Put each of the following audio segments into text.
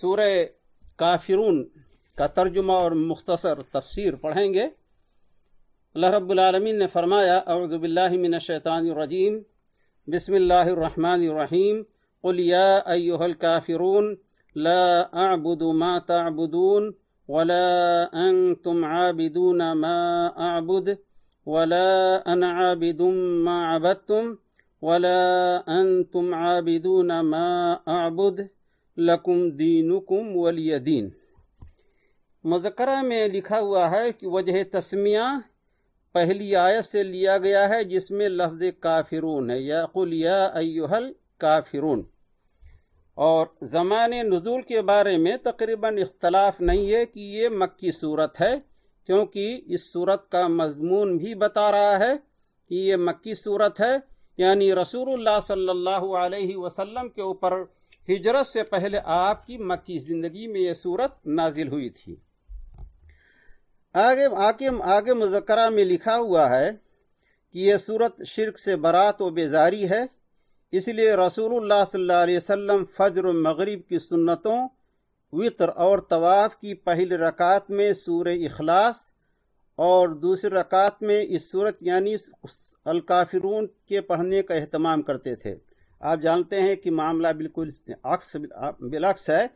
सूर काफिरून का तर्जुमा और मुख्तसर तफसीर पढ़ेंगे अल्लाह रब्लमिन ने फरमाया अवज़बिल्लिमिनशैतानरजीम बसमीम अयोहल काफिरून ला आबुद मा ताबुदून वला अंग तुम आबिदून मा आबुद वला अन आबिदुम मा आबद तुम वला अन तुम आबिदून मा आबुद लकुम दीनुकुम वलिय दीन मजकरा में लिखा हुआ है कि वजह तस्मिया पहली आयत से लिया गया है जिसमें लफ्ज़ काफिरून है या कुल या अयुहल काफिरून और ज़मान नज़ुल के बारे में तकरीबन इख्तलाफ नहीं है कि ये मक्की सूरत है क्योंकि इस सूरत का मजमून भी बता रहा है कि ये मक्की सूरत है यानी रसूलुल्लाह सल्लल्लाहु अलैहि वसल्लम के ऊपर हिजरत से पहले आपकी मक्की जिंदगी में यह सूरत नाजिल हुई थी आगे आगे आगे मुजक्रा में लिखा हुआ है कि यह सूरत शिरक से बरात व बेजारी है इसलिए रसूल सल्लाम फजर मगरिब की सुन्नतों वितर और तवाफ़ की पहली रकात में सूर अखलास और दूसरी रकात में इस सूरत यानी अलकाफिरून के पढ़ने का अहतमाम करते थे आप जानते हैं कि मामला बिल्कुल अक्स बिलक्स है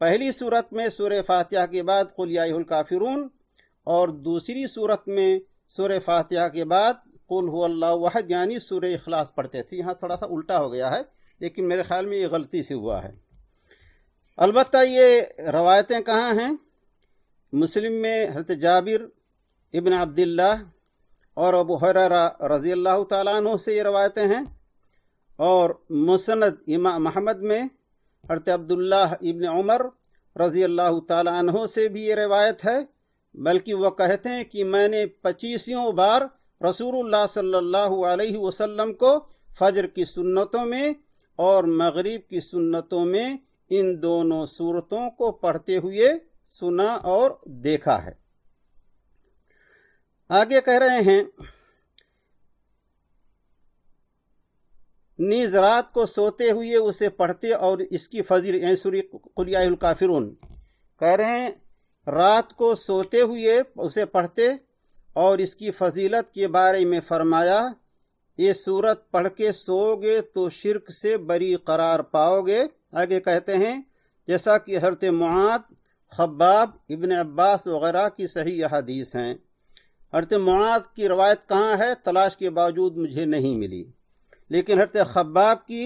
पहली सूरत में सूर फातिहा के बाद कुलियाल काफिरून और दूसरी सूरत में सूर फातिहा के बाद कुल वहद यानी सूर अखलास पढ़ते थे यहाँ थोड़ा सा उल्टा हो गया है लेकिन मेरे ख्याल में ये गलती से हुआ है अलबत् ये रवायतें कहाँ हैं मुस्लिम में हरत जाबिर इबन अब्दुल्ला और अबू हर रज़ी अल्लाह तु से ये रवायतें हैं और मुसनद इमाम महमद में हरत अब्दुल्ला इबन उमर रज़ी अल्लाह तहों से भी ये रिवायत है बल्कि वह कहते हैं कि मैंने पच्चीसियों बार रसूल सल्ला वसलम को फजर की सुन्नतों में और मगरिब की सुन्नतों में इन दोनों सूरतों को पढ़ते हुए सुना और देखा है आगे कह रहे हैं नीज रात को सोते हुए उसे पढ़ते और इसकी फजील यानी सूर्य कह रहे हैं रात को सोते हुए उसे पढ़ते और इसकी फजीलत के बारे में फरमाया ये सूरत पढ़ के सोगे तो शिरक से बरी करार पाओगे आगे कहते हैं जैसा कि हरत मुआद खब्बाब इबन अब्बास वगैरह की सही हदीस हैं हरत मुआद की रवायत कहाँ है तलाश के बावजूद मुझे नहीं मिली लेकिन हरत खब्बाब की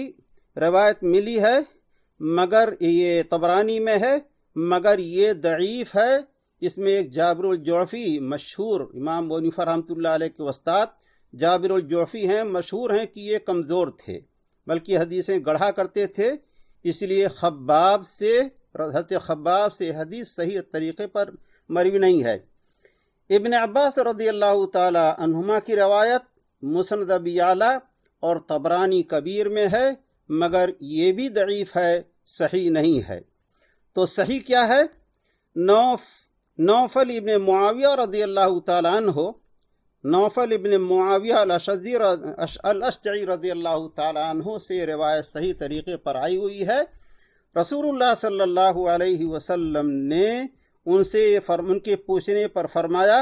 रवायत मिली है मगर ये तबरानी में है मगर ये दईफ़ है इसमें एक जाबरजोफ़ी मशहूर इमाम बोनीफ़र रहमत के वस्ताद जाबरजोफ़ी हैं मशहूर हैं कि ये कमज़ोर थे बल्कि हदीसें गढ़ा करते थे इसलिए खब्बाब से हरत खब्बाब से हदीस सही तरीके पर मरव नहीं है इबन अब्बास रदी अल्लाह तुमा की रवायत मुसनद आला और तबरानी कबीर में है मगर ये भी दईफ है सही नहीं है तो सही क्या है नौफ नौफल इबन मुआविया रदी अल्लाह तन हो नौफल इबन मुआविया रदी अल्लाह तन से रवायत सही तरीके पर आई हुई है रसूलुल्लाह सल्लल्लाहु अलैहि वसल्लम ने उनसे फर, उनके पूछने पर फरमाया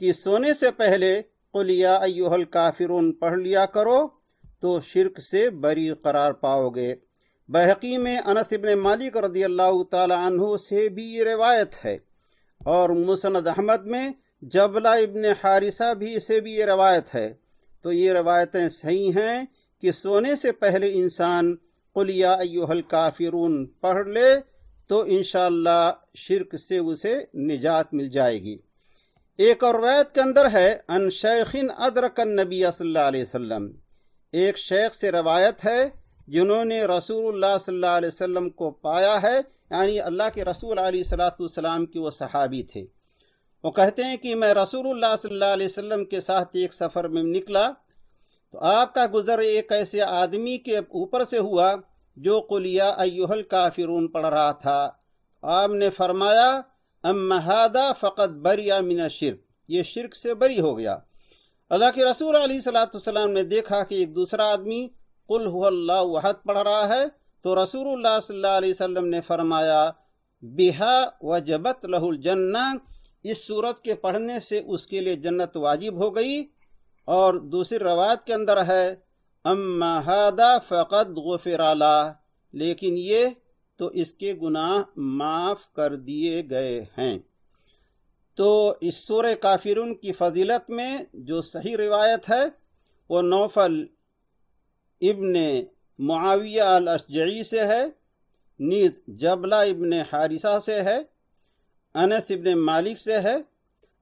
कि सोने से पहले कुलिया अयोहल काफिर पढ़ लिया करो तो शिरक से बरी करार पाओगे बहकी में अनस इबन मालिक रदी अल्लाह तु से भी ये रिवायत है और मुसनद अहमद में जबला इबन हारिसा भी से भी ये रवायत है तो ये रवायतें सही हैं कि सोने से पहले इंसान कुलिया अयुहल काफिरून पढ़ ले तो इन शिरक से उसे निजात मिल जाएगी एक और रवायत के अंदर है अन शेखिन अदरकन नबी सल्लल्लाहु अलैहि वसल्लम एक शेख से रवायत है जिन्होंने रसूलुल्लाह वसल्लम को पाया है यानी अल्लाह के रसूल सलाम की वो सहाबी थे वो कहते हैं कि मैं रसूलुल्लाह सल्लल्लाहु वसल्लम के साथ एक सफ़र में निकला तो आपका गुज़र एक ऐसे आदमी के ऊपर से हुआ जो कुलिया अयुहल काफिरून पढ़ रहा था आपने फरमाया अम्महादा फ़कत बरिया मिना शिरक ये शिरक से बरी हो गया अल्लाह के रसूल सलाम ने देखा कि एक दूसरा आदमी कुल वहद पढ़ रहा है तो रसूल वसल्लम ने फरमाया बिहा वजबत लहुल जन्ना इस सूरत के पढ़ने से उसके लिए जन्नत वाजिब हो गई और दूसरी रवायत के अंदर है अम्मा हादा फ़कत गफराला लेकिन ये तो इसके गुनाह माफ़ कर दिए गए हैं तो इस सूर काफिरुन की फजीलत में जो सही रिवायत है वो नौफल इब्न मुआविया अल से है नीज जबला इब्न हारिसा से है अनस इब्न मालिक से है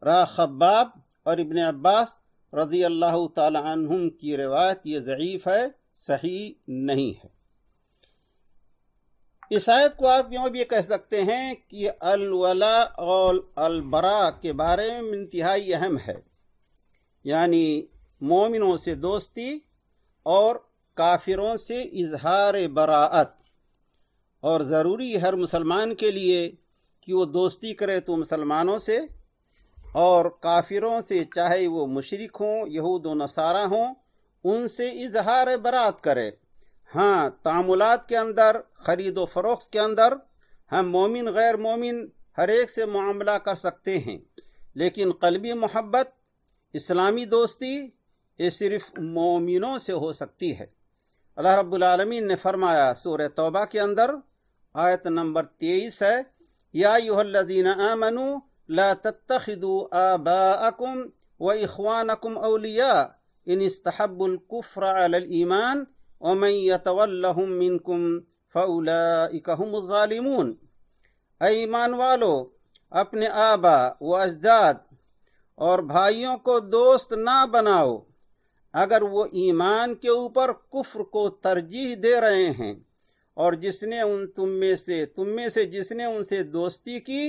रा खब्बाब और इब्न अब्बास रज़ी अल्लाह तुम की रिवायत ये ज़यीफ़ है सही नहीं है इस आयत को आप यूँ भी कह सकते हैं कि अलवला और अलबरा के बारे में इंतहाई अहम है यानी मोमिनों से दोस्ती और काफिरों से इजहार बरात और ज़रूरी हर मुसलमान के लिए कि वो दोस्ती करे तो मुसलमानों से और काफिरों से चाहे वो मशरक हों यहूद नसारा हों उनसे इजहार बरात करे हाँ तामुलात के अंदर ख़रीदो फरोख्त के अंदर हम मोमिन गैर मोमिन हर एक से मामला कर सकते हैं लेकिन कलबी मोहब्बत इस्लामी दोस्ती ये सिर्फ मोमिनों से हो सकती है अल्लाह रब्बुल ने फरमाया सूर तौबा के अंदर आयत नंबर तेईस है यादीन आमनु ला तत्तखिदू अबाकुम व इखवानकुम अलिया इन इस्तहबुलकुफ़्र ईमान ओमन यतवल्लहुम मिनकुम फ़ौलाइकहुमुज़ालिमून ईमान वालो अपने आबा व अजदाद और भाइयों को दोस्त ना बनाओ अगर वो ईमान के ऊपर कुफ्र को तरजीह दे रहे हैं और जिसने उन तुम में से तुम में से जिसने उनसे दोस्ती की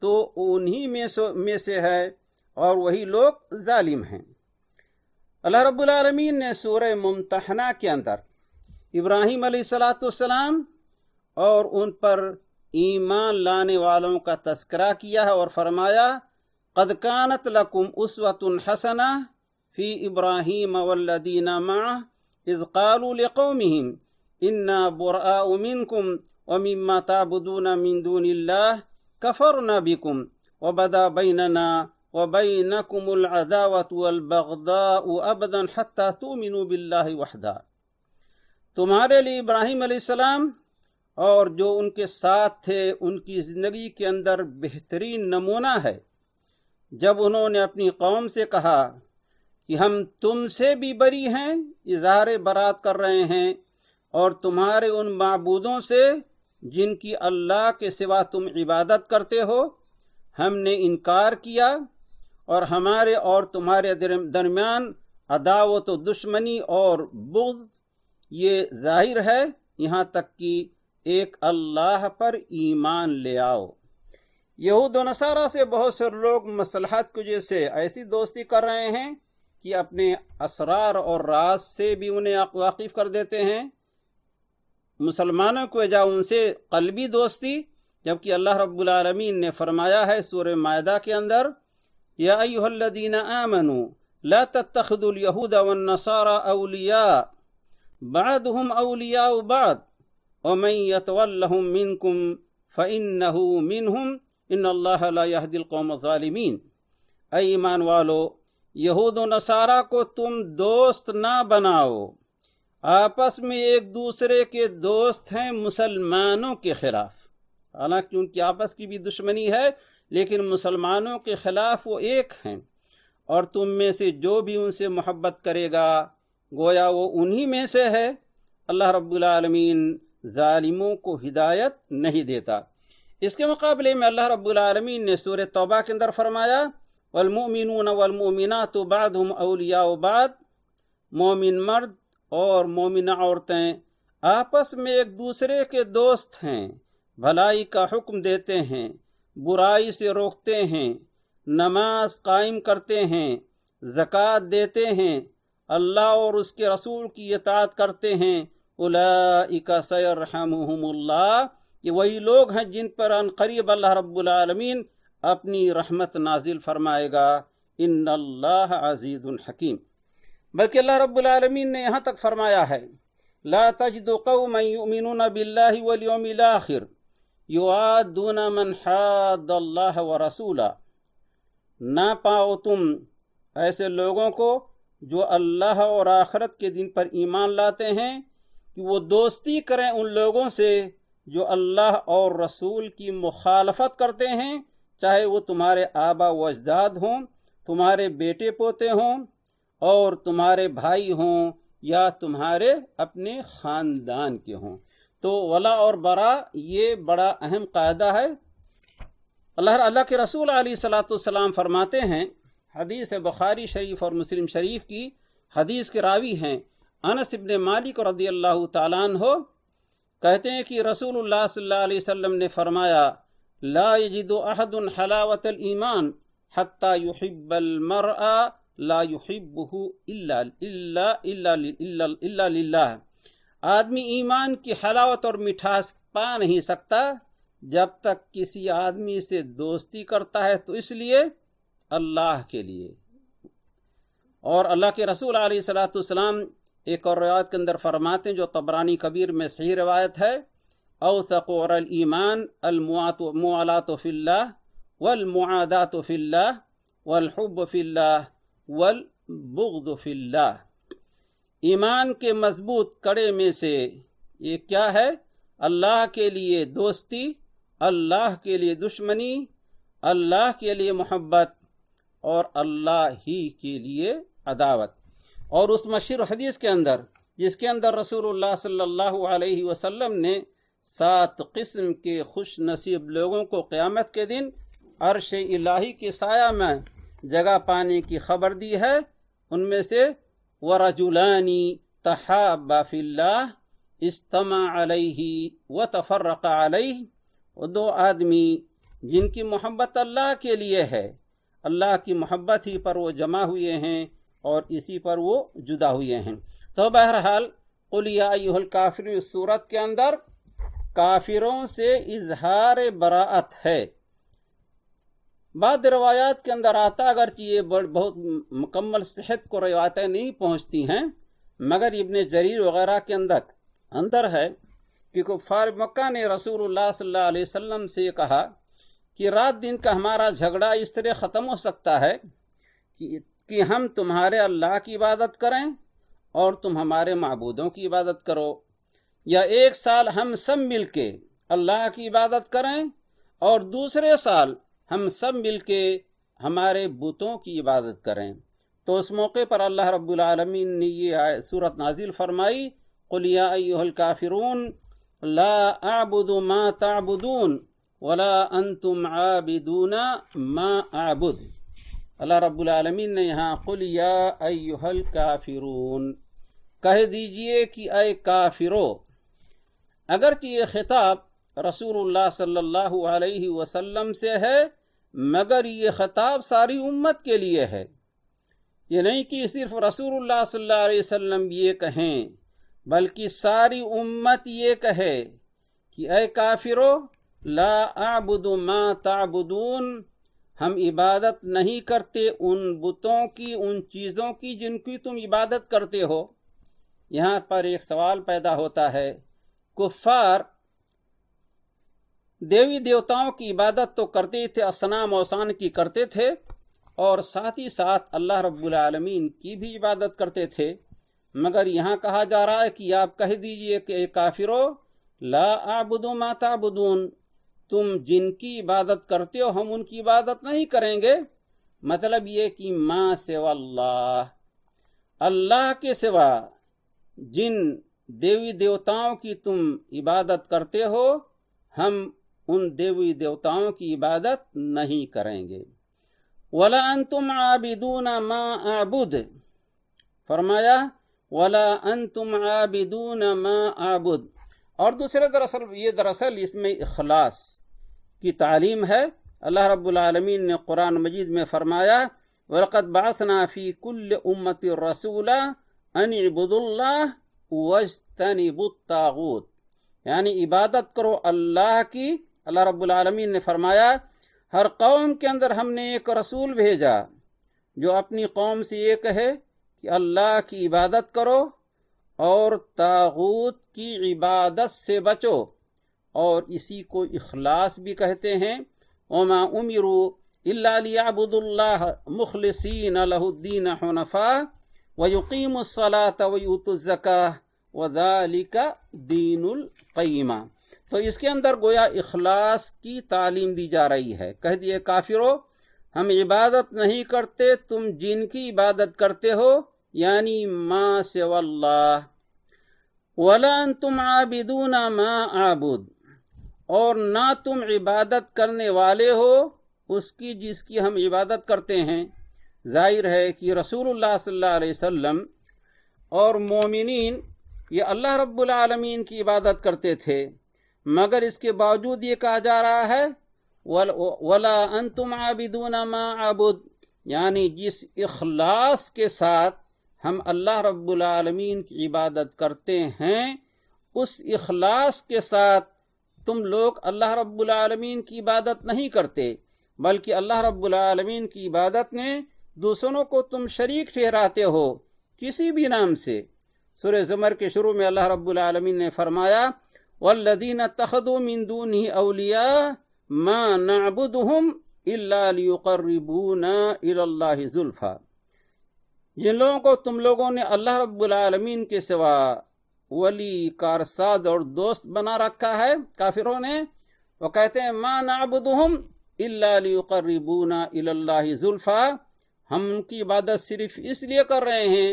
तो उन्हीं में से में से है और वही लोग जालिम हैं अल्लाह रब्बुल रबालमीन ने सूर मुमतहना के अंदर इब्राहिम सलाम और उन पर ईमान लाने वालों का तस्करा किया है और फरमाया कद कानत लकुम उसवतन हसना फ़ी इब्राहिम वल्लदीना माँ इज़क़ालुलकौमिहिम इन्ना बुरा उमिनकुम वमिम्मा ताबुदून मिंदून कफ़र नबिकुम बदा बैनना वबैनकुम अदावत अबदन हत्ता तुमिनु बिल्लाह वहदा तुम्हारे लिए इब्राहिम सलाम और जो उनके साथ थे उनकी ज़िंदगी के अंदर बेहतरीन नमूना है जब उन्होंने अपनी कौम से कहा कि हम तुमसे भी बरी हैं इजहार बरात कर रहे हैं और तुम्हारे उन मबूदों से जिनकी अल्लाह के सिवा तुम इबादत करते हो हमने इनकार किया और हमारे और तुम्हारे दरमियान अदावत दुश्मनी और बुग्ज ये जाहिर है यहाँ तक कि एक अल्लाह पर ईमान ले आओ यहूद नसारा से बहुत से लोग मसलहत की वजह से ऐसी दोस्ती कर रहे हैं कि अपने असरार और राज से भी उन्हें वाकिफ कर देते हैं मुसलमानों को जाओ उनसे कलबी दोस्ती जबकि अल्लाह रब्बुल रबालमीन ने फरमाया है सूर्य मायदा के अंदर يا أيها الذين آمنوا لا تتخذوا اليهود والنصارى أولياء بعضهم أولياء بعض ومن يتولهم منكم فإنه منهم इन अल्लाह ला यहदिल कौम ालिमीन अय ईमान वालो यहूद नसारा को دوست दोस्त ना बनाओ आपस में एक दूसरे के दोस्त हैं मुसलमानों के खिलाफ हालांकि उनकी आपस की भी दुश्मनी है लेकिन मुसलमानों के खिलाफ वो एक हैं और तुम में से जो भी उनसे मोहब्बत करेगा गोया वो उन्हीं में से है अल्लाह रब्बुलमीन ालिमों को हिदायत नहीं देता इसके मुकाबले में अल्लाह रब्बुलमीन ने सूर तोबा के अंदर फरमाया वलमिन वलमिना तो बाद हम अलिया बाद मोमिन मर्द और मोमिना औरतें आपस में एक दूसरे के दोस्त हैं भलाई का हुक्म देते हैं बुराई से रोकते हैं नमाज कायम करते हैं ज़क़़त देते हैं अल्लाह और उसके रसूल की इतात करते हैं उलाइका ये वही लोग हैं जिन पर अनकरीब अल्लाह रब्बुलमीन अपनी रहमत नाजिल फरमाएगा इन अल्लाह अजीज़ुल हकीम बल्कि अल्लाह रब्बुलमीन ने यहाँ तक फरमाया है ला तजद कौमन बिल्लाहि वल यौमिल आखिर युआदून मन हाद व रसूला ना पाओ तुम ऐसे लोगों को जो अल्लाह और आखरत के दिन पर ईमान लाते हैं कि वो दोस्ती करें उन लोगों से जो अल्लाह और रसूल की मुखालफत करते हैं चाहे वो तुम्हारे आबा व अजदाद हों तुम्हारे बेटे पोते हों और तुम्हारे भाई हों या तुम्हारे अपने ख़ानदान के हों तो वला और बरा ये बड़ा अहम कायदा है अल्लाह अल्लाह के रसूल सलाम फरमाते हैं हदीस है बुखारी शरीफ और मुस्लिम शरीफ की हदीस के रावी हैं अनस इबन मालिक और रदी अल्लाह तालान हो कहते हैं कि रसूल सल्लाम ने फरमाया ला यजिद अहदन हलावत ईमान हत्ता युहिब्बल इल्ला ला युहिब्बुहु इल्ला इल्ला इल्ला इल्ला आदमी ईमान की हलावत और मिठास पा नहीं सकता जब तक किसी आदमी से दोस्ती करता है तो इसलिए अल्लाह के लिए और अल्लाह के रसूल सलाम एक और रिवायत के अंदर फरमाते हैं जो तबरानी कबीर में सही रवायत है अवसर ईमान अलमुआलात फ़िल्ला वलमुआदात फ़िल्ला वलहब फ़िल्ला वल बुगद फ़िल्ला ईमान के मजबूत कड़े में से ये क्या है अल्लाह के लिए दोस्ती अल्लाह के लिए दुश्मनी अल्लाह के लिए मोहब्बत और अल्लाह ही के लिए अदावत और उस मशीर हदीस के अंदर जिसके अंदर रसूलुल्लाह सल्लल्लाहु अलैहि वसल्लम ने सात किस्म के खुश नसीब लोगों को क़्यामत के दिन अरश इलाही के साया में जगह पाने की खबर दी है उनमें से वरजुलानी तहाबा फिल्लाह इस्तमा अलैहि व तफर्रक दो आदमी जिनकी मोहब्बत अल्लाह के लिए है अल्लाह की मोहब्बत ही पर वो जमा हुए हैं और इसी पर वो जुदा हुए हैं तो बहरहाल कुलियाल काफिर सूरत के अंदर काफिरों से इजहार बरात है बाद रवायात के अंदर आता अगर कि ये बहुत मुकम्मल सेहत को रवायतें नहीं पहुँचती हैं मगर इबन जरीर वगैरह के अंदर अंदर है कि कुफार मक्का ने रसूल वसल्लम से कहा कि रात दिन का हमारा झगड़ा इस तरह ख़त्म हो सकता है कि, कि हम तुम्हारे अल्लाह की इबादत करें और तुम हमारे मबूदों की इबादत करो या एक साल हम सब मिल के अल्लाह की इबादत करें और दूसरे साल हम सब मिलके हमारे बुतों की इबादत करें तो उस मौके पर अल्लाह रब्बुल ने ये सूरत नाजिल फरमाई कुलियाल काफिरून ला आबुद मा ताबुदून वला अंतुम आबिदूना मा आबुद अल्लाह रब्बुल रबालमीन ने यहाँ कुलियाल काफिरून कह दीजिए कि अय काफिरो अगरचि ये खिताब रसूलुल्लाह सल्लल्लाहु अलैहि वसल्लम से है मगर ये ख़ताब सारी उम्मत के लिए है ये नहीं कि सिर्फ रसूल सल्लल्लाहु अलैहि वसल्लम ये कहें बल्कि सारी उम्मत ये कहे कि अ काफिरो ला आबुदु मा ताबुदून हम इबादत नहीं करते उन बुतों की उन चीज़ों की जिनकी तुम इबादत करते हो यहाँ पर एक सवाल पैदा होता है कुफ़ार देवी देवताओं की इबादत तो करते थे असनाम औसान की करते थे और साथ ही साथ अल्लाह रब्बुल आलमीन की भी इबादत करते थे मगर यहाँ कहा जा रहा है कि आप कह दीजिए कि काफिरो ला आबुदो बुदून तुम जिनकी इबादत करते हो हम उनकी इबादत नहीं करेंगे मतलब ये कि माँ से अल्लाह अल्लाह के सिवा जिन देवी देवताओं की तुम इबादत करते हो हम उन देवी देवताओं की इबादत नहीं करेंगे वला अंतुम आबिदून मा आबुद फरमाया वला अंतुम आबिदून मा आबुद और दूसरे दरअसल ये दरअसल इसमें इखलास की तालीम है अल्लाह रबालमीन ने कुरान मजीद में फरमाया वरक़त बासना फ़ी कुल्ल उम्मत रसूला अनबुदुल्ला वजतनबुतागूत यानी इबादत करो अल्लाह की अल्लाह आलमीन ने फरमाया हर कौम के अंदर हमने एक रसूल भेजा जो अपनी कौम से ये कहे कि अल्लाह की इबादत करो और तागूत की इबादत से बचो और इसी को इखलास भी कहते हैं ओमा उमिरु अलियाबुदुल्लाह मुखलसिन अलहुद्दीन हनफ़ा वयुकीमसलात वयूतज़क़ा वजालिका दीनुल क़ीमा तो इसके अंदर गोया इखलास की तालीम दी जा रही है कह दिए काफिरो हम इबादत नहीं करते तुम जिनकी इबादत करते हो यानी माँ से वल्लाह वलन तुम ना माँ आबुद और ना तुम इबादत करने वाले हो उसकी जिसकी हम इबादत करते हैं जाहिर है कि रसूलुल्लाह सल्लल्लाहु अलैहि वसल्लम और मोमिनीन ये अल्लाह रब्बुल आलमीन की इबादत करते थे मगर इसके बावजूद ये कहा जा रहा है वल, वला अंतुम आबिदून मा आबुद यानी जिस इखलास के साथ हम अल्लाह रब्बुल आलमीन की इबादत करते हैं उस इखलास के साथ तुम लोग अल्लाह रब्बुल आलमीन की इबादत नहीं करते बल्कि अल्लाह रब्बुल आलमीन की इबादत में दूसरों को तुम शरीक ठहराते हो किसी भी नाम से सुर ज़मर के शुरू में अल्लाह रब्लम ने फरमाया वल्लिन तखदून ही अलिया माँ नाबुद हम इलाबूनाफ़ा जिन लोगों को तुम लोगों ने अल्लाह रब्लमीन के सिवा वली कारसाद और दोस्त बना रखा है काफिरों ने वो कहते हैं माँ हम इलाबूना जुल्फ़ा हम उनकी इबादत सिर्फ इसलिए कर रहे हैं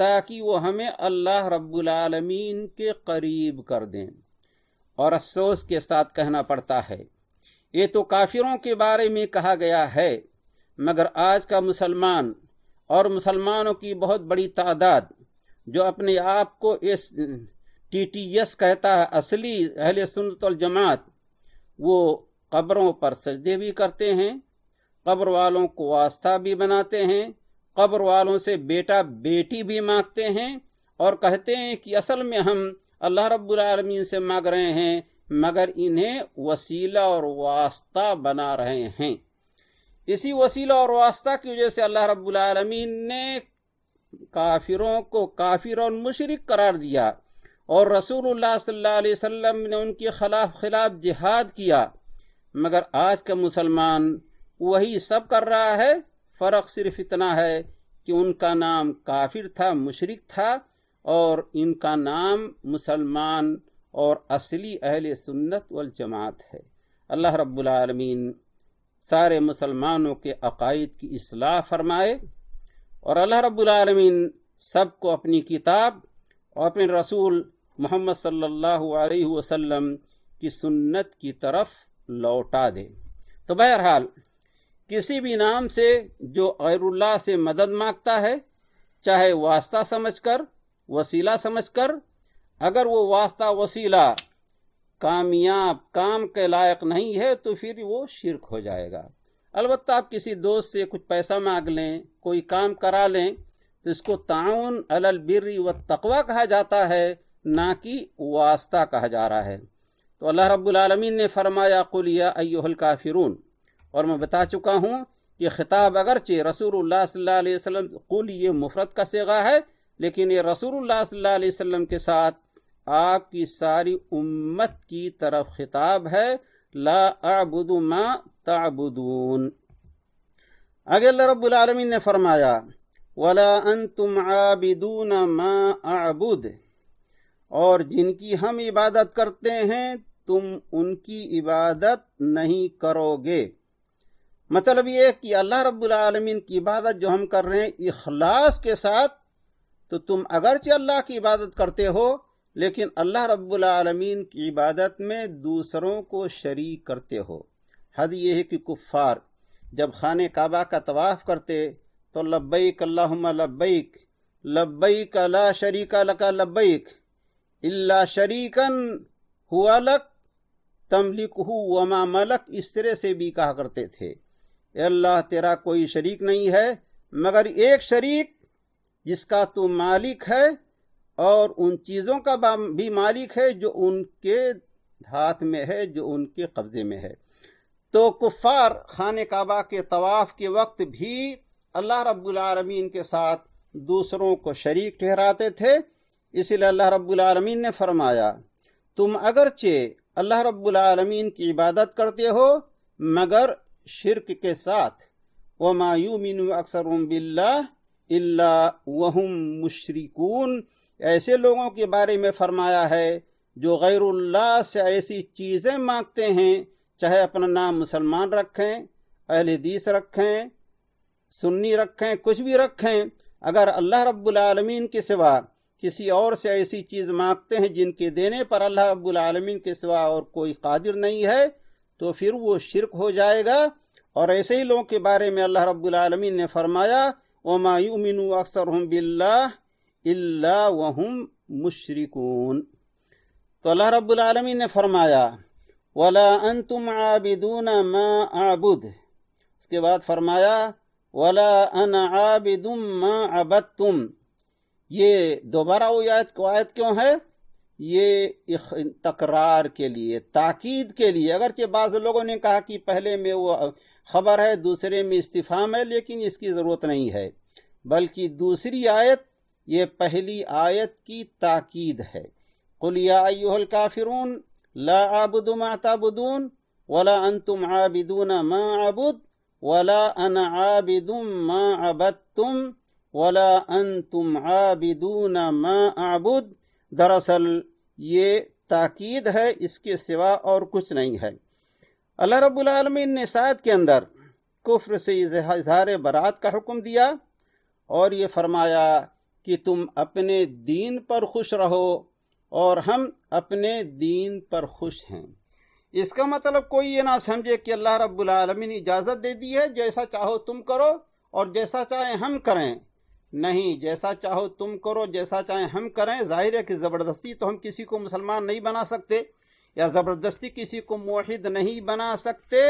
ताकि वो हमें अल्लाह रब्बुलमीन के करीब कर दें और अफसोस के साथ कहना पड़ता है ये तो काफिरों के बारे में कहा गया है मगर आज का मुसलमान और मुसलमानों की बहुत बड़ी तादाद जो अपने आप को इस टी टी एस कहता है असली अहल सुनत जमात वो कब्रों पर सजदे भी करते हैं कब्र वालों को वास्ता भी बनाते हैं कब्र वालों से बेटा बेटी भी मांगते हैं और कहते हैं कि असल में हम अल्लाह आलमीन से मांग रहे हैं मगर इन्हें वसीला और वास्ता बना रहे हैं इसी वसीला और वास्ता की वजह से अल्लाह आलमीन ने काफिरों को काफिर और मुशरक करार दिया और रसूलुल्लाह सल्लल्लाहु अलैहि वसल्लम ने उनके खिलाफ खिलाफ जिहाद किया मगर आज का मुसलमान वही सब कर रहा है फ़र्क सिर्फ इतना है कि उनका नाम काफिर था मुशरिक था और इनका नाम मुसलमान और असली अहल सुन्नत वल जमात है अल्लाह रब्बुलमीन सारे मुसलमानों के अकायद की असलाह फरमाए और अल्लाह रब्बुलमीन सबको अपनी किताब और अपने रसूल मोहम्मद सल्लल्लाहु अलैहि वसल्लम की सुन्नत की तरफ लौटा दे तो बहरहाल किसी भी नाम से जो गैरुल्लाह से मदद मांगता है चाहे वास्ता समझकर वसीला समझकर अगर वो वास्ता वसीला कामयाब काम के लायक नहीं है तो फिर वो शिरक हो जाएगा अलबत्त आप किसी दोस्त से कुछ पैसा मांग लें कोई काम करा लें तो इसको ताउन अलल बिर्री व तकवा कहा जाता है ना कि वास्ता कहा जा रहा है तो अल्लाह रब्बुल रबालमीन ने फरमाया कुलिया अयोहल काफिरून और मैं बता चुका हूँ कि खिताब अगरचे रसूल वसम कुल ये मुफरत का सेगा है लेकिन ये रसूल वसम के साथ आपकी सारी उम्मत की तरफ खिताब है ला आबुदुमा ताबुदून आगे रबालमी ने फरमाया वला तुम आबिदून मा आबुद और जिनकी हम इबादत करते हैं तुम उनकी इबादत नहीं करोगे मतलब ये कि अल्लाह रब्बुल आलमीन की इबादत जो हम कर रहे हैं इखलास के साथ तो तुम अगरचे अल्लाह की इबादत करते हो लेकिन अल्लाह रब्बुल आलमीन की इबादत में दूसरों को शरीक करते हो हद ये है कि कुफ़ार जब खान काबा का तवाफ़ करते तो लब्बैक अल्लाहुम्मा लब्बैक लब्बैक ला शरीका लका लब्बैक इल्ला शरीकन हुआ लक तमलिक वमा मलक इस तरह से भी कहा करते थे अल्लाह तेरा कोई शरीक नहीं है मगर एक शरीक जिसका तू मालिक है और उन चीज़ों का भी मालिक है जो उनके हाथ में है जो उनके कब्ज़े में है तो कुफ़ार खान काबा के तवाफ़ के वक्त भी अल्लाह रब्लमीन के साथ दूसरों को शरीक ठहराते थे इसीलिए अल्लाह रब्लमीन ने फरमाया तुम अगरचे अल्लाह रब्लमीन की इबादत करते हो मगर शिरक के साथ मिन अक्सर बिल्ला वहम मुशरकून ऐसे लोगों के बारे में फरमाया है जो गैरुल्लाह से ऐसी चीज़ें मांगते हैं चाहे अपना नाम मुसलमान रखें अहल हदीस रखें सुन्नी रखें कुछ भी रखें अगर अल्लाह रब्बुल के सिवा किसी और से ऐसी चीज़ मांगते हैं जिनके देने पर अल्लाह रब्बुल के सिवा और कोई कादिर नहीं है तो फिर वो शिरक हो जाएगा और ऐसे ही लोगों के बारे में अल्लाह रब्बुल आलमीन ने फरमाया ओमायुमिन अक्सर हम बिल्ला वहम मुशरिकून तो अल्लाह रब्बुल आलमीन ने फरमाया वला अन तुम आबिदून मा आबुद उसके बाद फरमाया वला अन आबिदुम मा आबद तुम ये दोबारा वो आयत को आयत क्यों है ये तकरार के लिए ताकीद के लिए अगरचे बाज़ लोगों ने कहा कि पहले में वो खबर है दूसरे में इस्तीफ़ाम है लेकिन इसकी ज़रूरत नहीं है बल्कि दूसरी आयत ये पहली आयत की ताकीद है कुलियाल काफिरून ला आबुद माताबुदून वला अन तुम आबिदून माँ आबुद वला अन आबिदुम माँ आबद तुम वला अन तुम आबिदून माँ आबुद दरअसल ये ताकीद है इसके सिवा और कुछ नहीं है अल्लाह रबालमीन ने सात के अंदर कुफ्र से इजहार बरात का हुक्म दिया और ये फरमाया कि तुम अपने दीन पर खुश रहो और हम अपने दीन पर खुश हैं इसका मतलब कोई ये ना समझे कि अल्लाह रब्बुल ने इजाज़त दे दी है जैसा चाहो तुम करो और जैसा चाहे हम करें नहीं जैसा चाहो तुम करो जैसा चाहे हम करें जाहिर है कि ज़बरदस्ती तो हम किसी को मुसलमान नहीं बना सकते या ज़बरदस्ती किसी को मोहिद नहीं बना सकते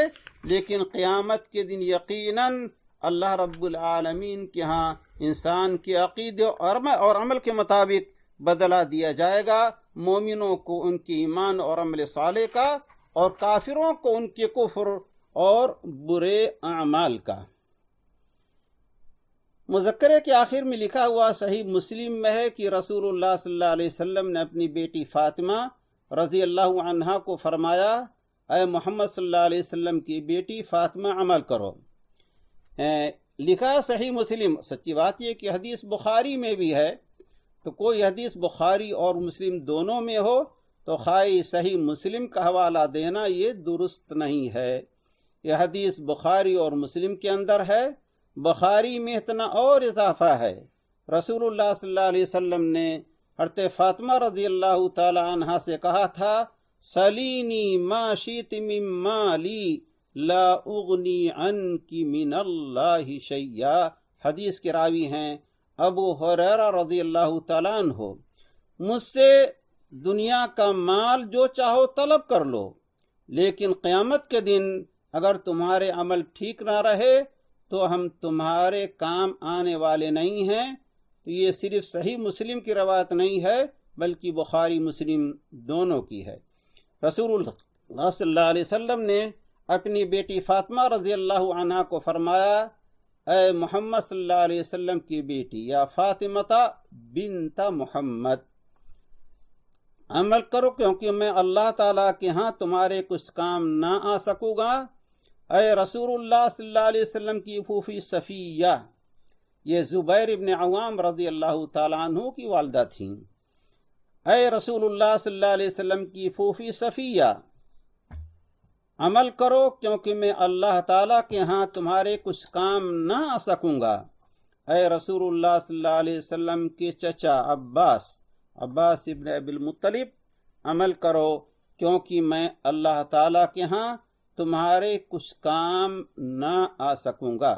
लेकिन क़यामत के दिन यकीनन अल्लाह रब्बुल आलमीन के यहाँ इंसान के अकीदे और, और अमल के मुताबिक बदला दिया जाएगा मोमिनों को उनके ईमान और अमल साले का और काफिरों को उनके कुफर और बुरे अमाल का मुजक्रे के आखिर में लिखा हुआ सही मुस्लिम में है कि रसूल सल्लाम ने अपनी बेटी फातिमा रजी अल्लाह को फरमाया अय मोहम्मद सल्लाम की बेटी फातिमा अमल करो लिखा सही मुस्लिम सच्ची बात यह कि हदीस बुखारी में भी है तो कोई हदीस बुखारी और मुस्लिम दोनों में हो तो खाई सही मुस्लिम का हवाला देना ये दुरुस्त नहीं है यह हदीस बुखारी और मुस्लिम के अंदर है बुखारी में इतना और इजाफा है रसूल वसल्लम ने हरत फातिमा रजी अल्लाह तहा से कहा था सलीनी माशीत माली ला उगनी अन की मिन अल्लाह शैया हदीस के रावी हैं अबू हरेरा रजी अल्लाह तन हो मुझसे दुनिया का माल जो चाहो तलब कर लो लेकिन क़यामत के दिन अगर तुम्हारे अमल ठीक ना रहे तो हम तुम्हारे काम आने वाले नहीं हैं तो ये सिर्फ सही मुस्लिम की रवायत नहीं है बल्कि बुखारी मुस्लिम दोनों की है रसूल वसल्लम ने अपनी बेटी फातिमा रजी अल्लाह आना को फरमाया ए मोहम्मद सल्लाम की बेटी या फातिमता बिनता मोहम्मद अमल करो क्योंकि मैं अल्लाह ताला के यहाँ तुम्हारे कुछ काम ना आ सकूँगा अय रसूलुल्लाह की फूफी सफ़िया ये ज़ुबैर इबन अवाम रजी अल्लाह तु की वालदा थी अय रसूल सल्लल्लाहु की फूफी सफ़िया अमल करो क्योंकि मैं अल्लाह ताला के यहाँ तुम्हारे कुछ काम ना आ सकूँगा अय रसूल सल्लल्लाहु के चचा अब्बास अब्बास इबन अबिल मुत्तलिब अमल करो क्योंकि मैं अल्लाह ताला के यहाँ तुम्हारे कुछ काम न आ सकूंगा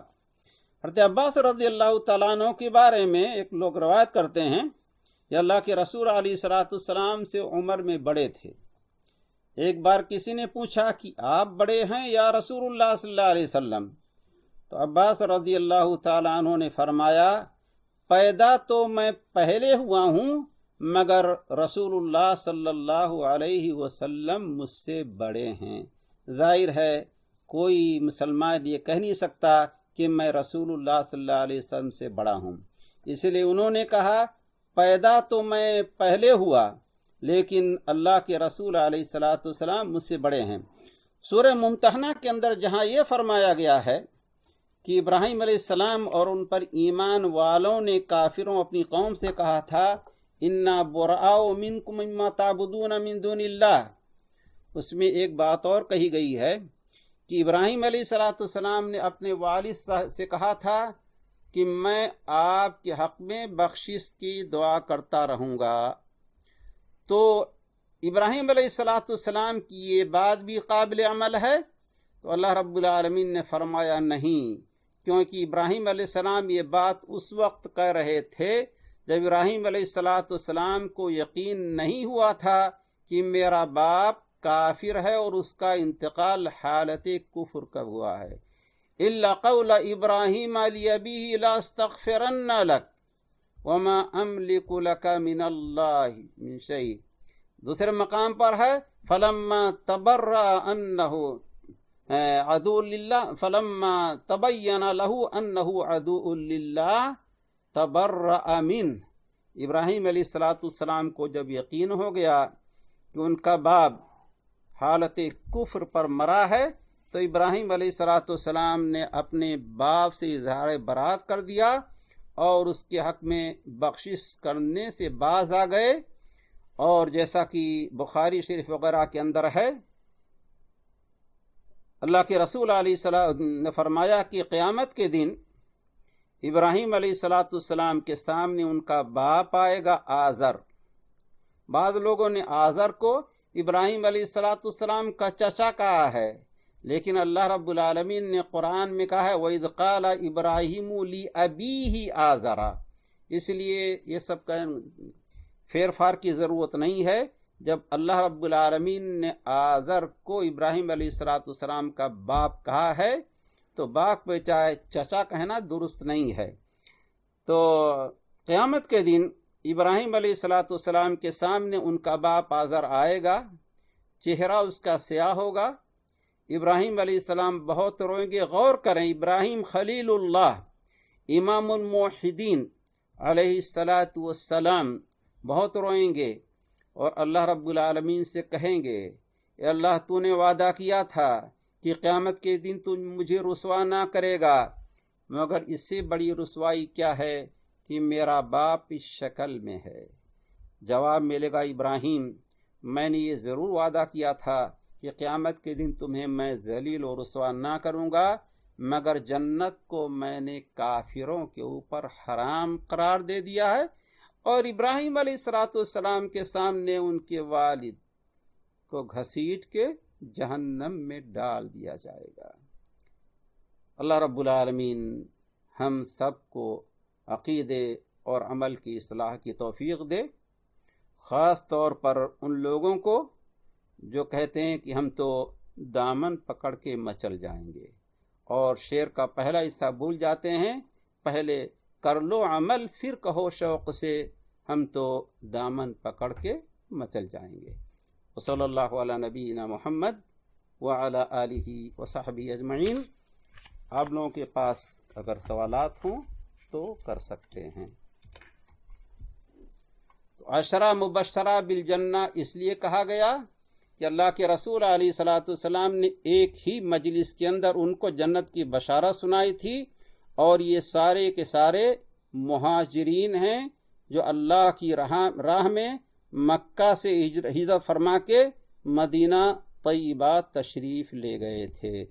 हरत अब्बास रजी अल्लाह तु के बारे में एक लोग रवायत करते हैं ये अल्लाह के रसूल अली सलाम से उम्र में बड़े थे एक बार किसी ने पूछा कि आप बड़े हैं या रसूल सल्लाम तो अब्बास रजी अल्लाह तु ने फरमाया पैदा तो मैं पहले हुआ हूँ मगर रसूल सल्लल्लाहु वसल्लम मुझसे बड़े हैं जाहिर है कोई मुसलमान ये कह नहीं सकता कि मैं रसूलुल्लाह सल्लल्लाहु अलैहि वसल्लम से बड़ा हूँ इसलिए उन्होंने कहा पैदा तो मैं पहले हुआ लेकिन अल्लाह के रसूल सलाम मुझसे बड़े हैं सूर्य मुमतना के अंदर जहाँ ये फरमाया गया है कि इब्राहिम सलाम और उन पर ईमान वालों ने काफिरों अपनी कौम से कहा था इन्ना बुराओ मिन ताबुदून मिन दून उसमें एक बात और कही गई है कि इब्राहिम सलाम ने अपने वालिद से कहा था कि मैं आपके हक में बख्शिश की दुआ करता रहूँगा तो इब्राहिम सलाम की ये बात भी काबिल अमल है तो अल्लाह रब्लमीन ने फरमाया नहीं क्योंकि इब्राहिम सलाम ये बात उस वक्त कह रहे थे जब इब्राहिम सलाम को यकीन नहीं हुआ था कि मेरा बाप काफिर है और उसका इंतकाल हालत कुफर कब हुआ है इल्ला इब्राहिम अली लास्तगफिरन्ना लक वमा अमलिकु लक मिन अल्लाह मिन शई दूसरे मकाम पर है फलम्मा तबर्रा अन्नहु अदू फलम्मा तबैन लहू अन्नहु अदू तबर्र अमिन इब्राहिम सलाम को जब यकीन हो गया कि उनका बाप हालत कुफ्र पर मरा है तो इब्राहिम सलाम ने अपने बाप से इजहार बरात कर दिया और उसके हक में बख्शिश करने से बाज आ गए और जैसा कि बुखारी शरीफ वगैरह के अंदर है अल्लाह के रसूल ने फरमाया कि क़्यामत के दिन इब्राहिम सलाम के सामने उनका बाप आएगा आज़र बाद लोगों ने आज़र को इब्राहिम सलाम का चचा कहा है लेकिन अल्लाह रबालमीन ने कुरान में कहा है कला इब्राहिम ली अबी ही आज़रा इसलिए ये सब का फेरफार की ज़रूरत नहीं है जब अल्लाह रबालमीन ने आज़र को इब्राहिम सलाम का बाप कहा है तो बाप पे चाहे चचा कहना दुरुस्त नहीं है तो क़्यामत के दिन इब्राहिम सलाम के सामने उनका बाप आज़र आएगा चेहरा उसका स्याह होगा इब्राहिम सलाम बहुत रोएंगे गौर करें इब्राहिम खलील इमामुलमोहिदीन सलाम बहुत रोएंगे और अल्लाह रब्लमीन आलमीन से कहेंगे अल्लाह तूने वादा किया था कि क़्यामत के दिन तू मुझे रसवा ना करेगा मगर इससे बड़ी रसवाई क्या है कि मेरा बाप इस शक्ल में है जवाब मिलेगा इब्राहिम मैंने ये ज़रूर वादा किया था कि क़्यामत के दिन तुम्हें मैं जलील और रसवा ना करूँगा मगर जन्नत को मैंने काफिरों के ऊपर हराम करार दे दिया है और इब्राहिम सलाम के सामने उनके वालिद को घसीट के जहन्नम में डाल दिया जाएगा अल्लाह रब्बुल रबालमीन हम सबको अकीदे और अमल की असलाह की तोफ़ी दे ख़ास तौर पर उन लोगों को जो कहते हैं कि हम तो दामन पकड़ के मचल जाएंगे और शेर का पहला हिस्सा भूल जाते हैं पहले कर लो अमल फिर कहो शौक़ से हम तो दामन पकड़ के मचल जाएंगे वसल्ला नबीना मोहम्मद वाली आलि वसाहबी अजमैन आप लोगों के पास अगर सवालात हों तो कर सकते हैं तो अशरा मुबशरा बिल जन्ना इसलिए कहा गया कि अल्लाह के रसूल अली सलाम ने एक ही मजलिस के अंदर उनको जन्नत की बशारा सुनाई थी और ये सारे के सारे महाजरीन हैं जो अल्लाह की राह राह में मक्का से हिजरत फरमा के मदीना तयबा तशरीफ़ ले गए थे